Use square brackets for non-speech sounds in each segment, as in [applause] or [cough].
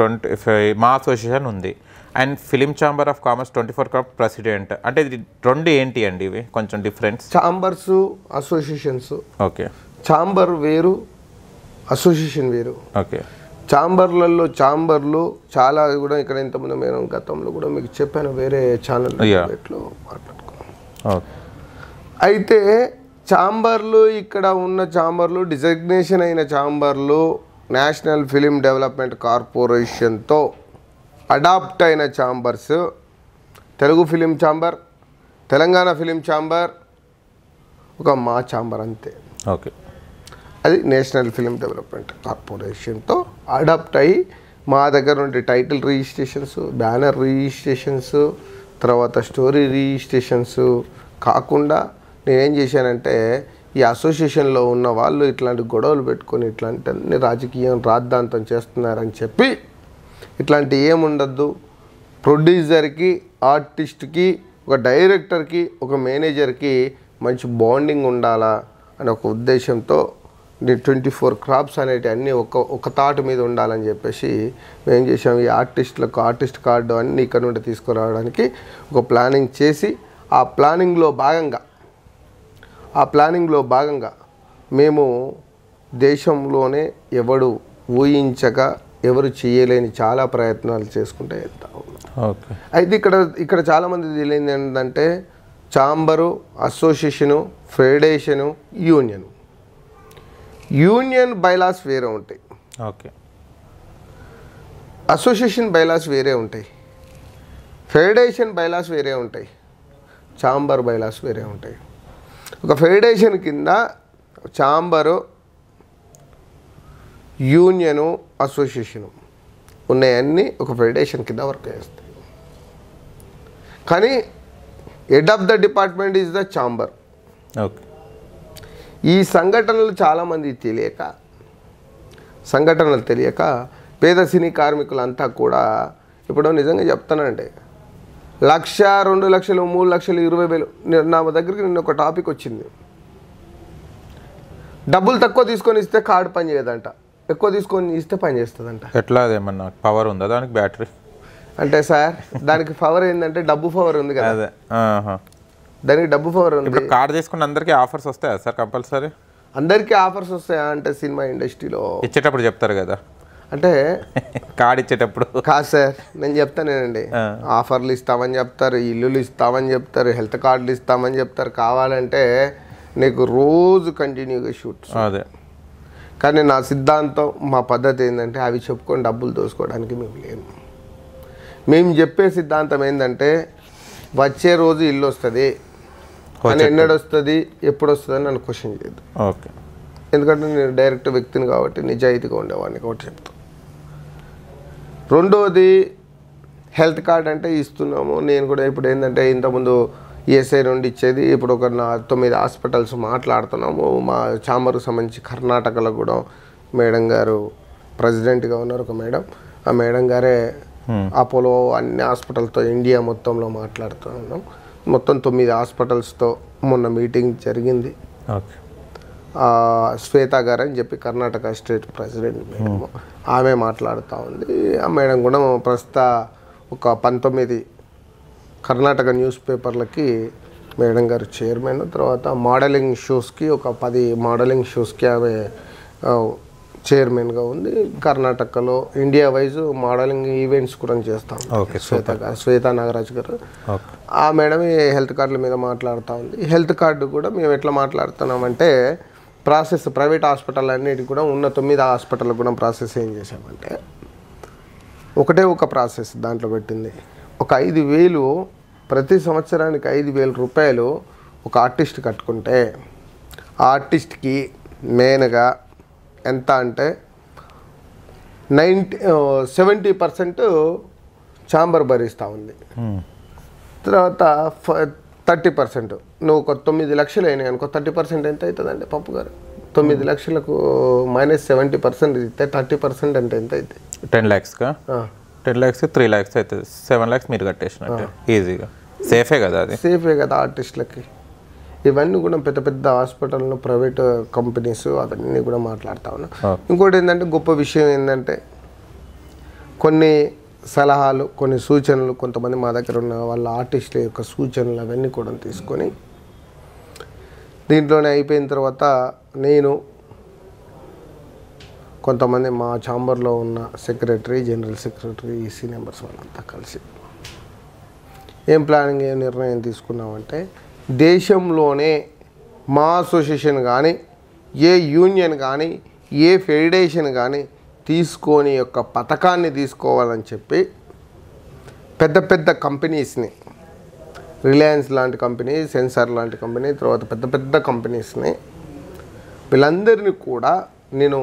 Twenty మా association ఉంది and film chamber of commerce twenty four cup president అంటే ఇది రెండు ఏంటి అండి ఇవి కొంచెం difference chambers associations okay chamber వేరు అసోసియేషన్ వేరు ఓకే ఛాంబర్లలో ఛాంబర్లు చాలా కూడా ఇక్కడ ఇంతకుముందు మేము గతంలో కూడా మీకు చెప్పాను వేరే ఛానల్ మాట్లాడుకున్నాం అయితే ఛాంబర్లు ఇక్కడ ఉన్న ఛాంబర్లు డిజగ్నేషన్ అయిన ఛాంబర్లు నేషనల్ ఫిలిం డెవలప్మెంట్ కార్పొరేషన్తో అడాప్ట్ అయిన chambers Telugu film chamber Telangana film chamber ఒక మా ఛాంబర్ అంతే ఓకే అది నేషనల్ ఫిలిం డెవలప్మెంట్ కార్పొరేషన్తో అడాప్ట్ అయ్యి మా దగ్గర నుండి టైటిల్ రిజిస్ట్రేషన్స్ బ్యానర్ రిజిస్ట్రేషన్స్ తర్వాత స్టోరీ రిజిస్ట్రేషన్స్ కాకుండా నేనేం చేశానంటే ఈ అసోసియేషన్లో ఉన్న వాళ్ళు ఇట్లాంటి గొడవలు పెట్టుకొని ఇట్లాంటి అన్ని రాజకీయం రాద్ధాంతం చేస్తున్నారని చెప్పి ఇట్లాంటి ఏముండద్దు ప్రొడ్యూసర్కి ఆర్టిస్ట్కి ఒక డైరెక్టర్కి ఒక మేనేజర్కి మంచి బాండింగ్ ఉండాలా అనే ఒక ఉద్దేశంతో ట్వంటీ ఫోర్ క్రాప్స్ అనేటి అన్నీ ఒక ఒక తాటు మీద ఉండాలని చెప్పేసి మేము చేసాం ఈ ఆర్టిస్టులకు ఆర్టిస్ట్ కార్డు అన్నీ ఇక్కడ నుండి తీసుకురావడానికి ఒక ప్లానింగ్ చేసి ఆ ప్లానింగ్లో భాగంగా ఆ ప్లానింగ్లో భాగంగా మేము దేశంలోనే ఎవడు ఊహించక ఎవరు చేయలేని చాలా ప్రయత్నాలు చేసుకుంటే వెళ్తా ఉన్నాం అయితే ఇక్కడ ఇక్కడ చాలామంది తెలియదు ఏంటంటే chamber association federation union union bylaws వేరే ఉంటాయి ఓకే అసోసియేషన్ బైలాస్ వేరే ఉంటాయి ఫెడరేషన్ బైలాస్ వేరే ఉంటాయి చాంబర్ బైలాస్ వేరే ఉంటాయి ఒక ఫెడరేషన్ కింద ఛాంబరు యూనియను అసోసియేషను ఉన్నాయన్నీ ఒక ఫెడరేషన్ కింద వర్క్ చేస్తాయి కానీ head of the department is the chamber okay ఈ సంఘటనలు చాలామంది తెలియక సంఘటనలు తెలియక పేద సినీ కార్మికులంతా కూడా ఇప్పుడు నిజంగా చెప్తానండి లక్ష రెండు లక్షలు మూడు లక్షలు ఇరవై వేలు నా దగ్గరికి నిన్న ఒక టాపిక్ వచ్చింది డబ్బులు తక్కువ తీసుకొని ఇస్తే కార్డు పని చేయదంట ఎక్కువ తీసుకొని ఇస్తే పని చేస్తుందంట ఎట్లా అదేమన్నా పవర్ ఉందా దానికి బ్యాటరీ అంటే సార్ దానికి పవర్ ఏంటంటే డబ్బు పవర్ ఉంది కదా అదే దానికి డబ్బు పవర్ ఉంది కార్డు తీసుకుని అందరికీ ఆఫర్స్ వస్తాయా సార్ కంపల్సరీ అందరికీ ఆఫర్స్ వస్తాయా అంటే సినిమా ఇండస్ట్రీలో ఇచ్చేటప్పుడు చెప్తారు కదా అంటే [laughs] కాడిచ్చేటప్పుడు కాదు సార్ నేను చెప్తానేనండి ఆఫర్లు ఇస్తామని చెప్తారు ఇల్లులు ఇస్తామని చెప్తారు హెల్త్ కార్డులు ఇస్తామని చెప్తారు కావాలంటే నీకు రోజు కంటిన్యూగా షూట్ అదే కానీ నా సిద్ధాంతం మా పద్ధతి ఏంటంటే అవి చెప్పుకొని డబ్బులు దోసుకోవడానికి మేము లేము మేము చెప్పే సిద్ధాంతం ఏంటంటే వచ్చే రోజు ఇల్లు వస్తుంది కానీ ఎన్నడొస్తుంది ఎప్పుడు వస్తుంది అని నన్ను క్వశ్చన్ చేయదు ఓకే ఎందుకంటే నేను డైరెక్ట్ వ్యక్తిని కాబట్టి నిజాయితీగా ఉండేవాడిని కాబట్టి చెప్తాను రెండోది హెల్త్ కార్డ్ అంటే ఇస్తున్నాము నేను కూడా ఇప్పుడు ఏంటంటే ఇంతకుముందు ఈఎస్ఐ రెండు ఇచ్చేది ఇప్పుడు ఒక నా తొమ్మిది హాస్పిటల్స్ మాట్లాడుతున్నాము మా చాంబర్కు సంబంధించి కర్ణాటకలో కూడా మేడం గారు ప్రెసిడెంట్గా ఉన్నారు ఒక మేడం ఆ మేడం గారే అపోలో అన్ని హాస్పిటల్తో ఇండియా మొత్తంలో మాట్లాడుతున్నాం మొత్తం తొమ్మిది హాస్పిటల్స్తో మొన్న మీటింగ్ జరిగింది ఓకే శ్వేత గారు అని చెప్పి Karnataka state president madam hmm. ఆమె మాట్లాడుతూ ఉంది ఆ మేడం కూడా ప్రస్తుత ఒక పంతొమ్మిది కర్ణాటక న్యూస్ పేపర్లకి మేడం గారు చైర్మన్ తర్వాత మోడలింగ్ షోస్కి ఒక పది మోడలింగ్ షోస్కి ఆమె చైర్మన్గా ఉంది కర్ణాటకలో ఇండియా వైజ్ మోడలింగ్ ఈవెంట్స్ కూడా చేస్తాం శ్వేత గారు శ్వేత నాగరాజ్ గారు ఆ మేడం హెల్త్ కార్డుల మీద మాట్లాడుతూ ఉంది హెల్త్ కార్డు కూడా మేము ఎట్లా మాట్లాడుతున్నామంటే ప్రాసెస్ ప్రైవేట్ హాస్పిటల్ అన్నిటి కూడా ఉన్న తొమ్మిది హాస్పిటల్ కూడా ప్రాసెస్ ఏం చేశామంటే ఒకటే ఒక ప్రాసెస్ దాంట్లో పెట్టింది ఒక ఐదు వేలు ప్రతి సంవత్సరానికి ఐదు వేల రూపాయలు ఒక ఆర్టిస్ట్ కట్టుకుంటే ఆ ఆర్టిస్ట్కి మెయిన్గా ఎంత అంటే నైంటీ సెవెంటీ పర్సెంట్ ఛాంబర్ భరిస్తూ ఉంది తర్వాత థర్టీ పర్సెంట్ నువ్వు ఒక తొమ్మిది లక్షలు అయినాయి అనుకో థర్టీ పర్సెంట్ ఎంత అవుతుందండి పప్పు గారు తొమ్మిది లక్షలకు మైనస్ సెవెంటీ పర్సెంట్ ఇస్తే థర్టీ పర్సెంట్ అంటే ఎంత అవుతుంది టెన్ ల్యాక్స్గా టెన్ ల్యాక్స్ త్రీ ల్యాక్స్ అవుతుంది సెవెన్ ల్యాక్స్ మీరు కట్టేసినట్టు ఈజీగా సేఫే కదా అది సేఫే కదా ఆర్టిస్టులకి ఇవన్నీ కూడా పెద్ద పెద్ద హాస్పిటల్లో ప్రైవేట్ కంపెనీస్ అవన్నీ కూడా మాట్లాడుతూ ఉన్నాం ఇంకోటి ఏంటంటే గొప్ప విషయం ఏంటంటే కొన్ని సలహాలు కొన్ని సూచనలు కొంతమంది మా దగ్గర ఉన్న వాళ్ళ ఆర్టిస్టుల యొక్క సూచనలు అవన్నీ కూడా తీసుకొని దీంట్లోనే అయిపోయిన తర్వాత నేను కొంతమంది మా ఛాంబర్లో ఉన్న secretary general secretary EC members వాళ్ళంతా కలిసి ఏం ప్లానింగ్ ఏం నిర్ణయం తీసుకున్నామంటే దేశంలోనే మా అసోసియేషన్ కానీ ఏ యూనియన్ కానీ ఏ ఫెడరేషన్ కానీ తీసుకొని యొక్క పథకాన్ని తీసుకోవాలని చెప్పి పెద్ద పెద్ద కంపెనీస్ని రిలయన్స్ లాంటి కంపెనీ సెన్సార్ లాంటి కంపెనీ తర్వాత పెద్ద పెద్ద కంపెనీస్ని వీళ్ళందరినీ కూడా నేను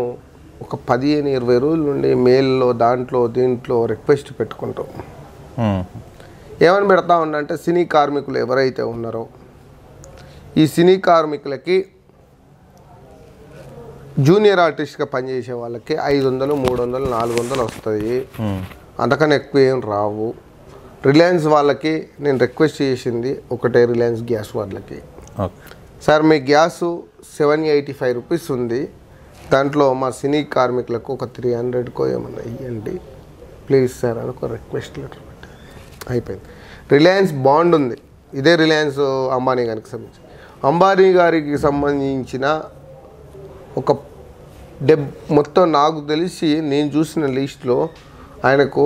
ఒక పదిహేను ఇరవై రోజుల నుండి మెయిల్లో దాంట్లో దీంట్లో రిక్వెస్ట్ పెట్టుకుంటాం hmm. ఏమని పెడతా ఉండంటే సినీ కార్మికులు ఎవరైతే ఉన్నారో ఈ సినీ కార్మికులకి జూనియర్ ఆర్టిస్ట్గా పనిచేసే వాళ్ళకి ఐదు వందలు మూడు వందలు నాలుగు వందలు వస్తాయి అంతకన్నా ఎక్కువ ఏం రావు రిలయన్స్ వాళ్ళకి నేను రిక్వెస్ట్ చేసింది ఒకటే రిలయన్స్ గ్యాస్ వాళ్ళకి సార్ మీ gas seven eighty five rupees ఉంది దాంట్లో మా సినీ కార్మికులకు ఒక త్రీ హండ్రెడ్కో ఏమన్నా ఇవ్వండి ప్లీజ్ సార్ అని ఒక రిక్వెస్ట్ లెటర్ పెట్టారు అయిపోయింది రిలయన్స్ బాండ్ ఉంది ఇదే రిలయన్స్ అంబానీ గారికి సంబంధించి అంబానీ గారికి సంబంధించిన ఒక డెబ్ మొత్తం నాకు తెలిసి నేను చూసిన లిస్ట్లో ఆయనకు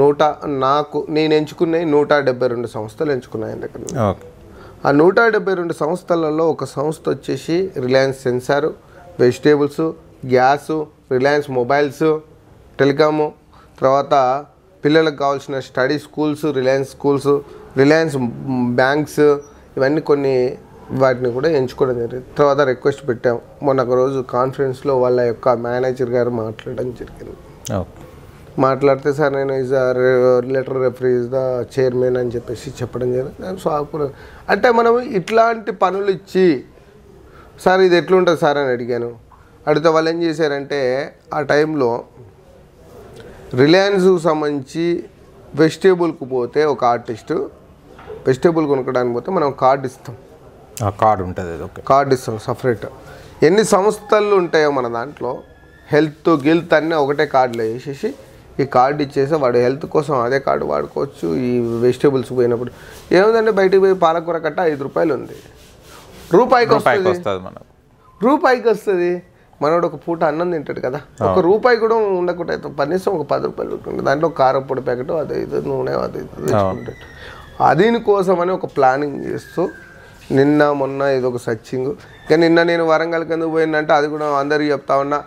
నూట నాకు నేను ఎంచుకున్నాయి నూట డెబ్బై రెండు సంస్థలు ఎంచుకున్నాయి ఆయన దగ్గర ఆ నూట డెబ్బై రెండు సంస్థలలో ఒక సంస్థ వచ్చేసి రిలయన్స్ సెన్సారు vegetables gas Reliance mobiles telecom తర్వాత పిల్లలకు కావాల్సిన study schools Reliance schools Reliance banks ఇవన్నీ కొన్ని వాటిని కూడా ఎంచుకోవడం జరిగింది తర్వాత రిక్వెస్ట్ పెట్టాం మొన్న ఒక రోజు కాన్ఫరెన్స్లో వాళ్ళ యొక్క మేనేజర్ గారు మాట్లాడడం జరిగింది మాట్లాడితే సార్ నేను is letter referee is the chairman అని చెప్పేసి చెప్పడం జరిగింది సో అంటే మనం ఇట్లాంటి పనులు ఇచ్చి సార్ ఇది ఎట్లుంటుంది సార్ అని అడిగాను అడిగితే వాళ్ళు ఏం చేశారంటే ఆ టైంలో రిలయన్స్కు సంబంధించి వెజిటేబుల్కి పోతే ఒక ఆర్టిస్టు వెజిటేబుల్ కొనుక్కడానికి పోతే మనం కార్డు ఇస్తాం కార్డు ఉంటుంది ఓకే కార్డు ఇస్తాం సపరేట్ ఎన్ని సంస్థలు ఉంటాయో మన దాంట్లో హెల్త్ గిల్త్ అన్నీ ఒకటే కార్డులో వేసేసి ఈ కార్డు ఇచ్చేసి వాడు హెల్త్ కోసం అదే కార్డు వాడుకోవచ్చు ఈ వెజిటేబుల్స్ పోయినప్పుడు ఏముందంటే బయటికి పోయి పాలకూర కట్ట ఐదు రూపాయలు ఉంది రూపాయికి వస్తుంది మనం రూపాయికి వస్తుంది మనోడు ఒక పూట అన్నం తింటాడు కదా ఒక రూపాయి కూడా ఉండకుండా కనీసం ఒక పది రూపాయలు ఉంటుంది దాంట్లో కారం పొడి ప్యాకెట్ అది ఇది నూనె అది ఇది దీనికోసం అని ఒక ప్లానింగ్ చేస్తూ నిన్న మొన్న ఇది ఒక సచ్చింగ్ ఇక నిన్న నేను వరంగల్ కింద పోయిందంటే అది కూడా అందరూ చెప్తా ఉన్నా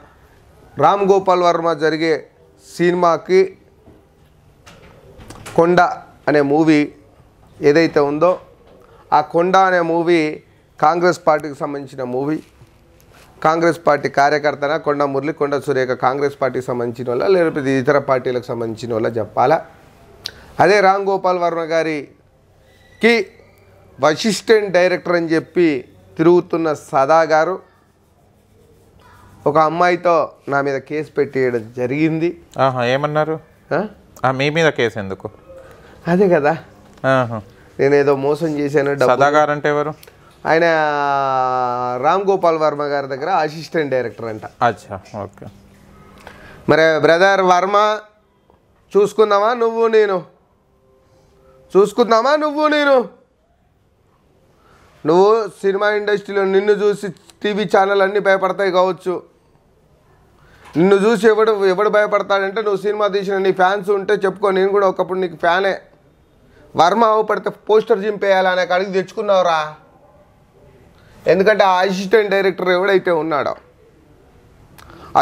రామ్ గోపాల్ వర్మ జరిగే సినిమాకి కొండ అనే మూవీ ఏదైతే ఉందో ఆ కొండ అనే మూవీ కాంగ్రెస్ పార్టీకి సంబంధించిన మూవీ కాంగ్రెస్ పార్టీ కార్యకర్తన కొండ మురళి కొండ సురేఖ కాంగ్రెస్ పార్టీకి సంబంధించిన వాళ్ళ లేకపోతే ఇతర పార్టీలకు సంబంధించిన వాళ్ళ చెప్పాలా అదే రామ్ గోపాల్ వర్మ గారికి అసిస్టెంట్ డైరెక్టర్ అని చెప్పి తిరుగుతున్న సదా గారు ఒక అమ్మాయితో నా మీద కేసు పెట్టేయడం జరిగింది ఏమన్నారు మీ మీద కేసు ఎందుకు అదే కదా నేను ఏదో మోసం చేశాను సదా గారు అంటే ఎవరు ఆయన రామ్ గోపాల్ వర్మ గారి దగ్గర అసిస్టెంట్ డైరెక్టర్ అంట అచ్చా ఓకే మరి బ్రదర్ వర్మ చూసుకుందామా నువ్వు నేను చూసుకుందామా నువ్వు నేను నువ్వు సినిమా ఇండస్ట్రీలో నిన్ను చూసి టీవీ ఛానల్ అన్నీ భయపడతాయి కావచ్చు నిన్ను చూసి ఎవడు ఎవడు భయపడతాడంటే నువ్వు సినిమా తీసిన నీ ఫ్యాన్స్ ఉంటే చెప్పుకో నేను కూడా ఒకప్పుడు నీకు ఫ్యానే వర్మ పడితే పోస్టర్ చింపేయాలి అనే కాడికి తెచ్చుకున్నావురా ఎందుకంటే ఆ అసిస్టెంట్ డైరెక్టర్ ఎవడైతే ఉన్నాడో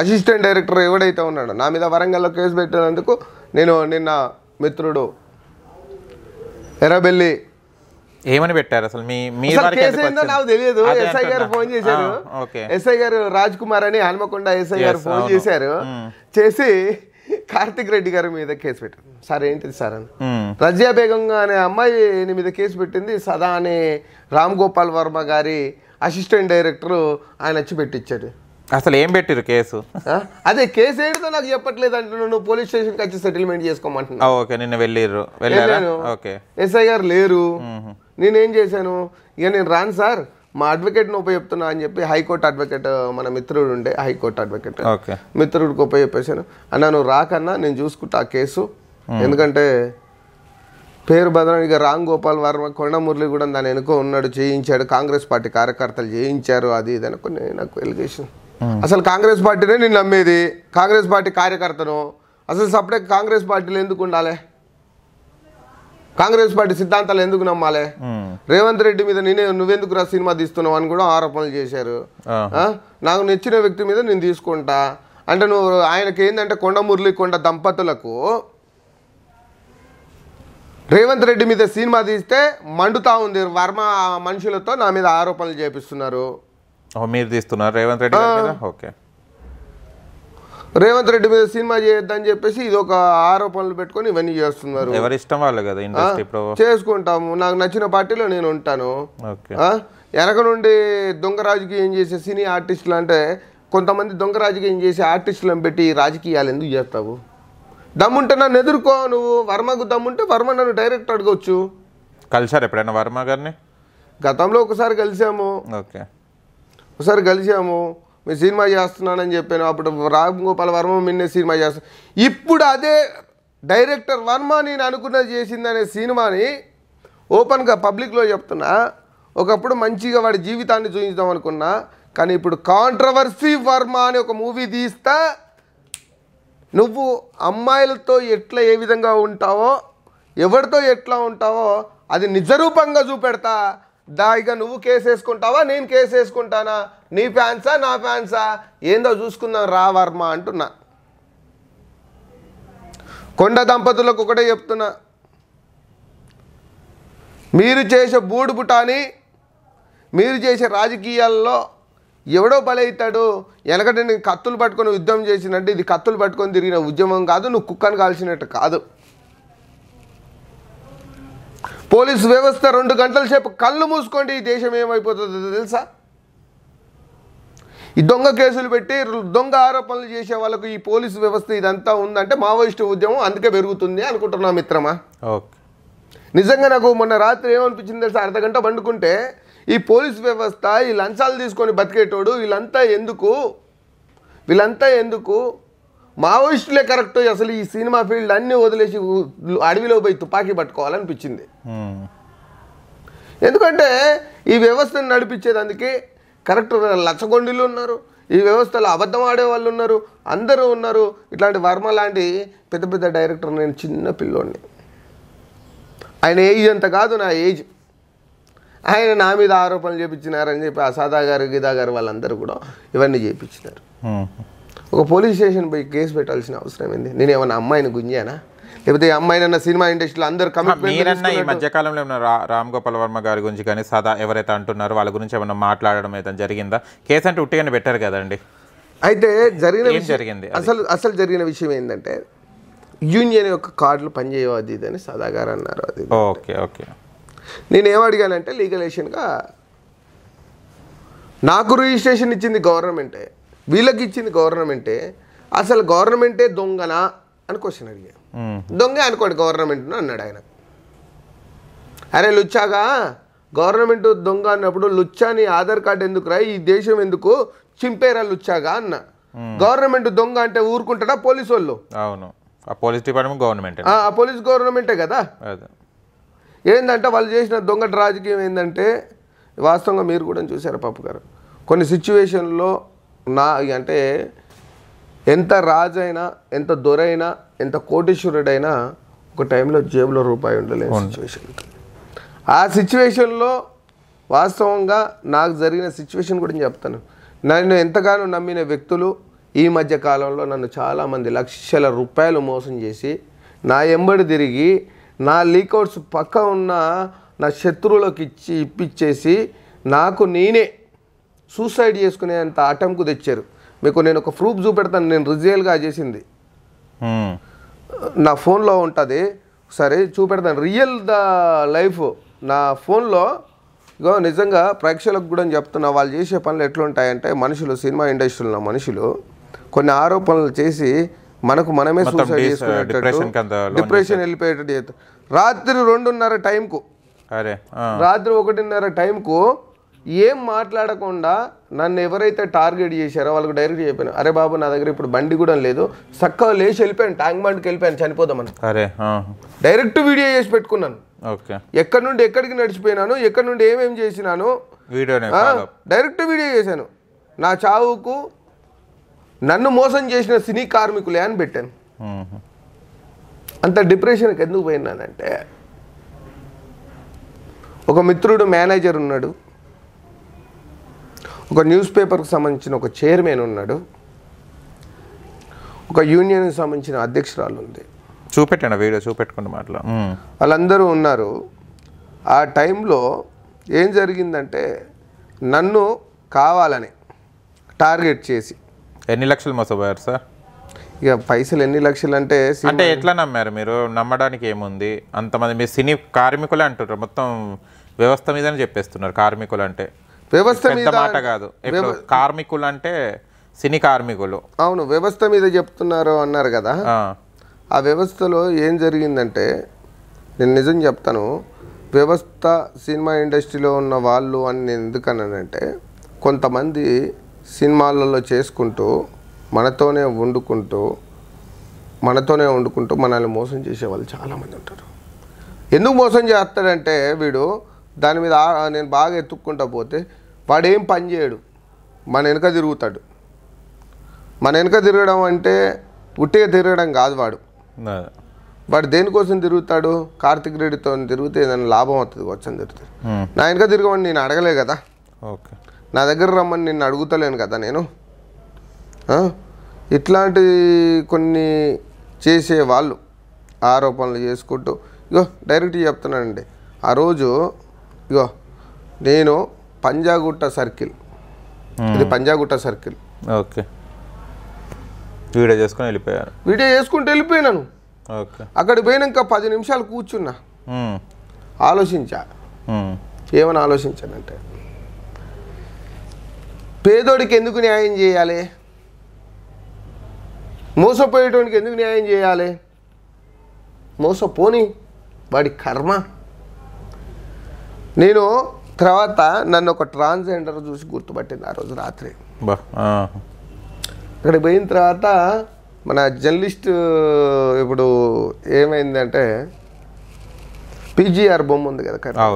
అసిస్టెంట్ డైరెక్టర్ ఎవడైతే ఉన్నాడో నా మీద వరంగల్లో కేసు పెట్టినందుకు నేను నిన్న మిత్రుడు ఎర్రబెల్లి ఏమని పెట్టారు అసలు మీ ఏందో నాకు తెలియదు ఎస్ఐ గారు ఫోన్ చేశారు ఎస్ఐ గారు రాజ్ కుమార్ అని హనుమకొండ ఎస్ఐ గారు ఫోన్ చేశారు చేసి కార్తిక్ రెడ్డి గారి మీద కేసు పెట్టారు సార్ ఏంటిది సార్ అని రజియా బేగం అనే అమ్మాయి మీద కేసు పెట్టింది సదా అనే రామ్ గోపాల్ వర్మ గారి అసిస్టెంట్ డైరెక్టర్ ఆయన వచ్చి పెట్టించాడు అసలు ఏం పెట్టారు కేసు అదే కేసు ఏంటో నాకు చెప్పట్లేదు అంటున్నాను నువ్వు పోలీస్ స్టేషన్కి వచ్చి సెటిల్మెంట్ చేసుకోమంటున్నా ఓకే నిన్న వెళ్ళారు వెళ్ళారు ఓకే ఎస్ఐ గారు లేరు నేనేం చేశాను ఇక నేను రాను సార్ మా అడ్వకేట్ని ఉపయోగిస్తున్నా అని చెప్పి హైకోర్టు అడ్వకేట్ మన మిత్రుడు ఉండే హైకోర్టు అడ్వకేట్ మిత్రుడికి ఉపయోగపేశాను అన్న నువ్వు రాకన్నా నేను చూసుకుంటా ఆ కేసు ఎందుకంటే పేరు ఇక రామ్ గోపాల్ వర్మ మురళి కూడా దాని వెనుక ఉన్నాడు చేయించాడు కాంగ్రెస్ పార్టీ కార్యకర్తలు చేయించారు అది ఇది అనుకుని నాకు ఎలిగేషన్ అసలు కాంగ్రెస్ పార్టీనే నేను నమ్మేది కాంగ్రెస్ పార్టీ కార్యకర్తను అసలు సపరేట్ కాంగ్రెస్ పార్టీలు ఎందుకు ఉండాలి కాంగ్రెస్ పార్టీ సిద్ధాంతాలు ఎందుకు నమ్మాలి రేవంత్ రెడ్డి మీద నేనే నువ్వెందుకు రా సినిమా తీస్తున్నావు అని కూడా ఆరోపణలు చేశారు నాకు నచ్చిన వ్యక్తి మీద నేను తీసుకుంటా అంటే నువ్వు ఆయనకి ఏంటంటే కొండ మురళి కొండ దంపతులకు రేవంత్ రెడ్డి మీద సినిమా తీస్తే మండుతా ఉంది వర్మ మనుషులతో నా మీద ఆరోపణలు చేపిస్తున్నారు మీరు తీస్తున్నారు రేవంత్ రెడ్డి ఓకే రేవంత్ రెడ్డి మీద సినిమా చేయొద్దని చెప్పేసి ఇది ఒక ఆరోపణలు పెట్టుకొని ఇవన్నీ చేస్తున్నారు ఎవరి ఇష్టం వాళ్ళు కదా చేసుకుంటాము నాకు నచ్చిన పార్టీలో నేను ఉంటాను వెనక నుండి దొంగ రాజకీయం చేసే సినీ ఆర్టిస్టులు అంటే కొంతమంది దొంగ రాజకీయం చేసే ఆర్టిస్టులను పెట్టి రాజకీయాలు ఎందుకు చేస్తావు దమ్ముంటే నన్ను ఎదుర్కో నువ్వు వర్మకు దమ్ముంటే వర్మ నన్ను డైరెక్ట్ అడగవచ్చు కలిసారు ఎప్పుడైనా వర్మ గారిని గతంలో ఒకసారి కలిసాము ఓకే ఒకసారి కలిసాము మేము సినిమా చేస్తున్నానని చెప్పాను అప్పుడు రామ్ గోపాల్ వర్మ మిన్నే సినిమా చేస్తా ఇప్పుడు అదే డైరెక్టర్ వర్మ నేను అనుకున్నది చేసిందనే సినిమాని ఓపెన్గా పబ్లిక్లో చెప్తున్నా ఒకప్పుడు మంచిగా వాడి జీవితాన్ని చూపించాం అనుకున్నా కానీ ఇప్పుడు కాంట్రవర్సీ వర్మ అని ఒక మూవీ తీస్తా నువ్వు అమ్మాయిలతో ఎట్లా ఏ విధంగా ఉంటావో ఎవరితో ఎట్లా ఉంటావో అది నిజరూపంగా చూపెడతా దా ఇక నువ్వు కేసు వేసుకుంటావా నేను కేసు వేసుకుంటానా నీ ఫ్యాన్సా నా ఫ్యాన్సా ఏందో చూసుకుందాం రా వర్మ అంటున్నా కొండ దంపతులకు ఒకటే చెప్తున్నా మీరు చేసే బూడు బుటాని మీరు చేసే రాజకీయాల్లో ఎవడో బలైతాడు వెనకటి నేను కత్తులు పట్టుకొని యుద్ధం చేసినట్టు ఇది కత్తులు పట్టుకొని తిరిగిన ఉద్యమం కాదు నువ్వు కుక్కను కాల్చినట్టు కాదు పోలీసు వ్యవస్థ రెండు గంటల సేపు కళ్ళు మూసుకోండి ఈ దేశం ఏమైపోతుందో తెలుసా ఈ దొంగ కేసులు పెట్టి దొంగ ఆరోపణలు చేసే వాళ్ళకు ఈ పోలీసు వ్యవస్థ ఇదంతా ఉందంటే మావోయిస్టు ఉద్యమం అందుకే పెరుగుతుంది అనుకుంటున్నా మిత్రమా ఓకే నిజంగా నాకు మొన్న రాత్రి ఏమనిపించింది తెలుసా అర్ధగంట వండుకుంటే ఈ పోలీసు వ్యవస్థ ఈ లంచాలు తీసుకొని బతికేటోడు వీళ్ళంతా ఎందుకు వీళ్ళంతా ఎందుకు మావోయిస్టులే కరెక్ట్ అసలు ఈ సినిమా ఫీల్డ్ అన్నీ వదిలేసి అడవిలో పోయి తుపాకీ పట్టుకోవాలనిపించింది ఎందుకంటే ఈ వ్యవస్థను నడిపించేదానికి కరెక్ట్ లచ్చగొండీలు ఉన్నారు ఈ వ్యవస్థలో అబద్ధం ఆడే వాళ్ళు ఉన్నారు అందరూ ఉన్నారు ఇట్లాంటి వర్మ లాంటి పెద్ద పెద్ద డైరెక్టర్ నేను చిన్న పిల్లోడిని ఆయన ఏజ్ అంత కాదు నా ఏజ్ ఆయన నా మీద ఆరోపణలు చేపించినారని చెప్పి అసాదా గారు గీతా గారు వాళ్ళందరూ కూడా ఇవన్నీ చేయించినారు ఒక పోలీస్ స్టేషన్ పోయి కేసు పెట్టాల్సిన అవసరం ఏంది నేను ఏమన్నా అమ్మాయిని గుంజానా లేకపోతే అమ్మాయినన్న సినిమా ఇండస్ట్రీలో అందరు కమిట్మెంట్ ఈ మధ్యకాలంలో ఏమన్నా రామ్ గోపాల్ వర్మ గారి గురించి కానీ సదా ఎవరైతే అంటున్నారో వాళ్ళ గురించి ఏమన్నా మాట్లాడడం ఏదైనా జరిగిందా కేసు అంటే ఉట్టిగానే పెట్టారు కదండి అయితే జరిగిన జరిగింది అసలు అసలు జరిగిన విషయం ఏంటంటే యూనియన్ యొక్క కార్డులు పనిచేయవద్దు ఇది అని సదా గారు అన్నారు అది ఓకే ఓకే నేను ఏమడిగానంటే లీగలేషన్గా నాకు రిజిస్ట్రేషన్ ఇచ్చింది గవర్నమెంటే వీళ్ళకి ఇచ్చింది గవర్నమెంటే అసలు గవర్నమెంటే దొంగనా అని క్వశ్చన్ అడిగా దొంగ అనుకోండి గవర్నమెంట్ అన్నాడు ఆయన అరే లుచ్చాగా గవర్నమెంట్ దొంగ అన్నప్పుడు లుచ్చాని ఆధార్ కార్డు ఎందుకు రా ఈ దేశం ఎందుకు చింపేరా లుచ్చాగా అన్న గవర్నమెంట్ దొంగ అంటే ఊరుకుంటాడా పోలీసు వాళ్ళు అవును పోలీస్ డిపార్ట్మెంట్ గవర్నమెంట్ ఆ పోలీస్ గవర్నమెంటే కదా ఏంటంటే వాళ్ళు చేసిన దొంగటి రాజకీయం ఏంటంటే వాస్తవంగా మీరు కూడా చూసారు పాపగారు గారు కొన్ని సిచ్యువేషన్లో నా అంటే ఎంత రాజైనా ఎంత దొరైనా ఎంత కోటీశ్వరుడైనా ఒక టైంలో జేబులో రూపాయి ఉండలేని సిచ్యువేషన్ ఆ సిచ్యువేషన్లో వాస్తవంగా నాకు జరిగిన సిచ్యువేషన్ నేను చెప్తాను నన్ను ఎంతగానో నమ్మిన వ్యక్తులు ఈ మధ్య కాలంలో నన్ను చాలామంది లక్షల రూపాయలు మోసం చేసి నా ఎంబడి తిరిగి నా లీకౌట్స్ పక్క ఉన్న నా శత్రువులకు ఇచ్చి ఇప్పించేసి నాకు నేనే సూసైడ్ చేసుకునే అంత అటెంప్ట్కు తెచ్చారు మీకు నేను ఒక ప్రూఫ్ చూపెడతాను నేను రిజియల్గా చేసింది నా ఫోన్లో ఉంటుంది సరే చూపెడతాను రియల్ ద లైఫ్ నా ఫోన్లో ఇగో నిజంగా ప్రేక్షకులకు కూడా చెప్తున్నా వాళ్ళు చేసే పనులు ఎట్లుంటాయంటే మనుషులు సినిమా ఇండస్ట్రీలో మనుషులు కొన్ని ఆరోపణలు చేసి మనకు మనమే సూసైడ్ చేసుకునేటట్టు డిప్రెషన్ వెళ్ళిపోయేటట్టు రాత్రి రెండున్నర టైంకు రాత్రి ఒకటిన్నర టైంకు ఏం మాట్లాడకుండా నన్ను ఎవరైతే టార్గెట్ చేశారో వాళ్ళకి డైరెక్ట్ చెప్పాను అరే బాబు నా దగ్గర ఇప్పుడు బండి కూడా లేదు చక్కగా లేచి వెళ్ళిపోయాను ట్యాంక్ బండ్కి వెళ్ళిపోయాను చనిపోదామని అరే డైరెక్ట్ వీడియో చేసి పెట్టుకున్నాను ఓకే ఎక్కడి నుండి ఎక్కడికి నడిచిపోయినాను ఎక్కడి నుండి ఏమేమి చేసినాను వీడియో డైరెక్ట్ వీడియో చేశాను నా చావుకు నన్ను మోసం చేసిన సినీ కార్మికులే అని పెట్టాను అంత డిప్రెషన్కి ఎందుకు పోయినానంటే ఒక మిత్రుడు మేనేజర్ ఉన్నాడు ఒక న్యూస్ పేపర్కు సంబంధించిన ఒక చైర్మన్ ఉన్నాడు ఒక యూనియన్కి సంబంధించిన అధ్యక్షురాలు ఉంది చూపెట్టండి వీడియో చూపెట్టుకున్న మాటలు వాళ్ళందరూ ఉన్నారు ఆ టైంలో ఏం జరిగిందంటే నన్ను కావాలని టార్గెట్ చేసి ఎన్ని లక్షలు మోసపోయారు సార్ ఇక పైసలు ఎన్ని లక్షలు అంటే అంటే ఎట్లా నమ్మారు మీరు నమ్మడానికి ఏముంది అంతమంది మీరు సినీ కార్మికులే అంటున్నారు మొత్తం వ్యవస్థ మీదనే చెప్పేస్తున్నారు కార్మికులు అంటే వ్యవస్థ మీద మాట కాదు కార్మికులు అంటే సినీ కార్మికులు అవును వ్యవస్థ మీద చెప్తున్నారు అన్నారు కదా ఆ వ్యవస్థలో ఏం జరిగిందంటే నేను నిజం చెప్తాను వ్యవస్థ సినిమా ఇండస్ట్రీలో ఉన్న వాళ్ళు అని నేను ఎందుకన్నానంటే కొంతమంది సినిమాలలో చేసుకుంటూ మనతోనే వండుకుంటూ మనతోనే వండుకుంటూ మనల్ని మోసం చేసే వాళ్ళు చాలామంది ఉంటారు ఎందుకు మోసం చేస్తాడంటే వీడు దాని మీద నేను బాగా ఎత్తుక్కుంటా పోతే వాడేం పని చేయడు మన వెనక తిరుగుతాడు మన వెనక తిరగడం అంటే ఉట్టిగా తిరగడం కాదు వాడు వాడు దేనికోసం తిరుగుతాడు కార్తిక్ రెడ్డితో తిరిగితే ఏదైనా లాభం అవుతుంది వచ్చని తిరుగుతాడు నా వెనక తిరగమని నేను అడగలే కదా ఓకే నా దగ్గర రమ్మని నిన్ను అడుగుతలేను కదా నేను ఇట్లాంటి కొన్ని చేసే వాళ్ళు ఆరోపణలు చేసుకుంటూ ఇగో డైరెక్ట్ చెప్తున్నానండి ఆ రోజు ఇగో నేను పంజాగుట్ట సర్కిల్ ఇది పంజాగుట్ట సర్కిల్ ఓకే వీడియో చేసుకుని వెళ్ళిపోయాను వీడియో చేసుకుంటూ వెళ్ళిపోయినాను ఓకే అక్కడికి పోయినాక పది నిమిషాలు కూర్చున్నా ఆలోచించా ఏమని ఆలోచించానంటే పేదోడికి ఎందుకు న్యాయం చేయాలి మోసపోయేటోడికి ఎందుకు న్యాయం చేయాలి మోసపోని వాడి కర్మ నేను తర్వాత నన్ను ఒక ట్రాన్స్జెండర్ చూసి గుర్తుపట్టింది ఆ రోజు రాత్రి అక్కడికి పోయిన తర్వాత మన జర్నలిస్ట్ ఇప్పుడు ఏమైందంటే పీజీఆర్ బొమ్మ ఉంది కదా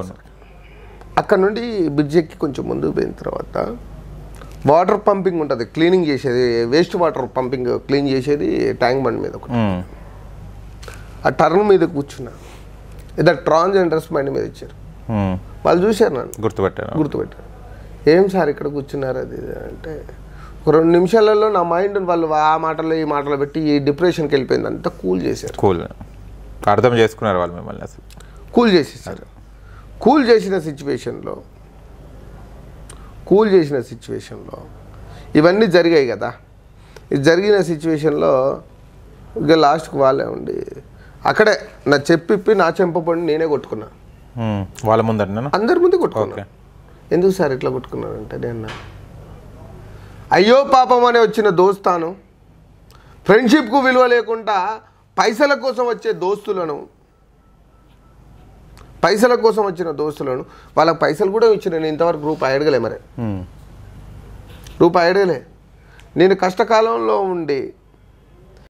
అక్కడ నుండి బ్రిడ్జ్ ఎక్కి కొంచెం ముందుకు పోయిన తర్వాత వాటర్ పంపింగ్ ఉంటుంది క్లీనింగ్ చేసేది వేస్ట్ వాటర్ పంపింగ్ క్లీన్ చేసేది ట్యాంక్ బండ్ మీద ఒకటి ఆ టర్న్ మీద కూర్చున్నా ఇద్దరు ట్రాన్స్జెండర్స్ బండి మీద ఇచ్చారు వాళ్ళు చూశారు నన్ను గుర్తుపెట్టారు గుర్తుపెట్టారు ఏం సార్ ఇక్కడ కూర్చున్నారు అది అంటే ఒక రెండు నిమిషాలలో నా మైండ్ వాళ్ళు ఆ మాటలో ఈ మాటలో పెట్టి ఈ డిప్రెషన్కి వెళ్ళిపోయింది అంతా కూల్ చేశారు కూల్ అర్థం చేసుకున్నారు వాళ్ళు మిమ్మల్ని అసలు కూల్ చేసేసారు కూల్ చేసిన సిచ్యువేషన్లో కూల్ చేసిన సిచ్యువేషన్లో ఇవన్నీ జరిగాయి కదా ఇది జరిగిన సిచ్యువేషన్లో ఇక లాస్ట్కి వాళ్ళే ఉండి అక్కడే నా చెప్పిప్పి నా చెంపపడి నేనే కొట్టుకున్నాను వాళ్ళ ముందర అందరి ముందు కొట్టుకున్నా ఎందుకు సార్ ఇట్లా కొట్టుకున్నారంటే నేను అయ్యో పాపం అనే వచ్చిన దోస్తాను ఫ్రెండ్షిప్కు విలువ లేకుండా పైసల కోసం వచ్చే దోస్తులను పైసల కోసం వచ్చిన దోస్తులను వాళ్ళకి పైసలు కూడా ఇచ్చిన నేను ఇంతవరకు రూపాయి అడగలే మరి రూపాయి అడగలే నేను కష్టకాలంలో ఉండి